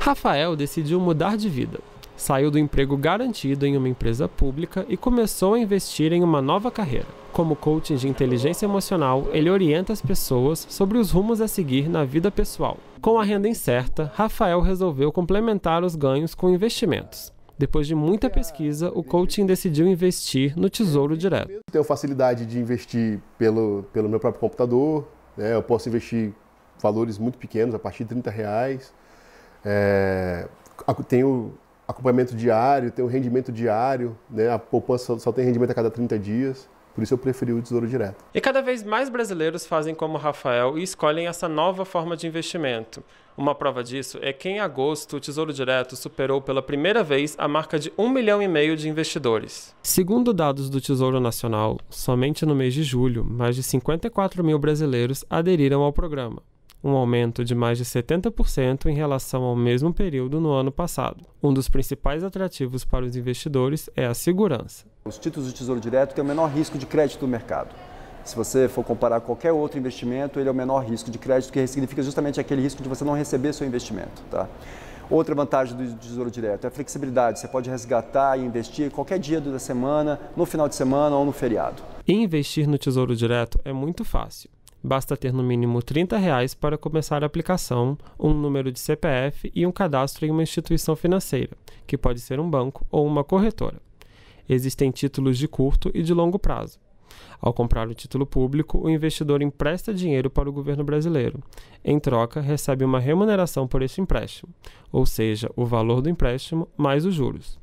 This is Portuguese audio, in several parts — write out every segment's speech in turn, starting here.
Rafael decidiu mudar de vida. Saiu do emprego garantido em uma empresa pública e começou a investir em uma nova carreira. Como coaching de inteligência emocional, ele orienta as pessoas sobre os rumos a seguir na vida pessoal. Com a renda incerta, Rafael resolveu complementar os ganhos com investimentos. Depois de muita pesquisa, o coaching decidiu investir no Tesouro Direto. Eu tenho facilidade de investir pelo, pelo meu próprio computador, né? eu posso investir valores muito pequenos, a partir de 30 reais. É, tem o acompanhamento diário, tem o rendimento diário, né? A poupança só tem rendimento a cada 30 dias. Por isso eu preferi o Tesouro Direto. E cada vez mais brasileiros fazem como Rafael e escolhem essa nova forma de investimento. Uma prova disso é que em agosto o Tesouro Direto superou pela primeira vez a marca de um milhão e meio de investidores. Segundo dados do Tesouro Nacional, somente no mês de julho, mais de 54 mil brasileiros aderiram ao programa um aumento de mais de 70% em relação ao mesmo período no ano passado. Um dos principais atrativos para os investidores é a segurança. Os títulos do Tesouro Direto têm o menor risco de crédito do mercado. Se você for comparar qualquer outro investimento, ele é o menor risco de crédito, que significa justamente aquele risco de você não receber seu investimento. Tá? Outra vantagem do Tesouro Direto é a flexibilidade. Você pode resgatar e investir qualquer dia da semana, no final de semana ou no feriado. Investir no Tesouro Direto é muito fácil. Basta ter no mínimo R$ reais para começar a aplicação, um número de CPF e um cadastro em uma instituição financeira, que pode ser um banco ou uma corretora. Existem títulos de curto e de longo prazo. Ao comprar o título público, o investidor empresta dinheiro para o governo brasileiro. Em troca, recebe uma remuneração por este empréstimo, ou seja, o valor do empréstimo mais os juros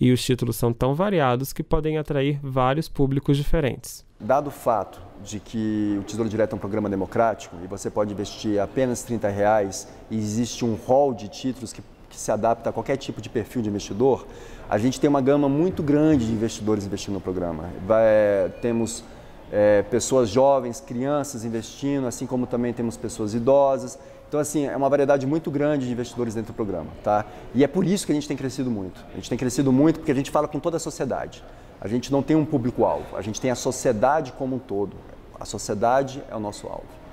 e os títulos são tão variados que podem atrair vários públicos diferentes. Dado o fato de que o Tesouro Direto é um programa democrático e você pode investir apenas 30 reais e existe um rol de títulos que, que se adapta a qualquer tipo de perfil de investidor, a gente tem uma gama muito grande de investidores investindo no programa. Vai, temos é, pessoas jovens, crianças investindo, assim como também temos pessoas idosas. Então, assim, é uma variedade muito grande de investidores dentro do programa, tá? E é por isso que a gente tem crescido muito. A gente tem crescido muito porque a gente fala com toda a sociedade. A gente não tem um público-alvo, a gente tem a sociedade como um todo. A sociedade é o nosso alvo.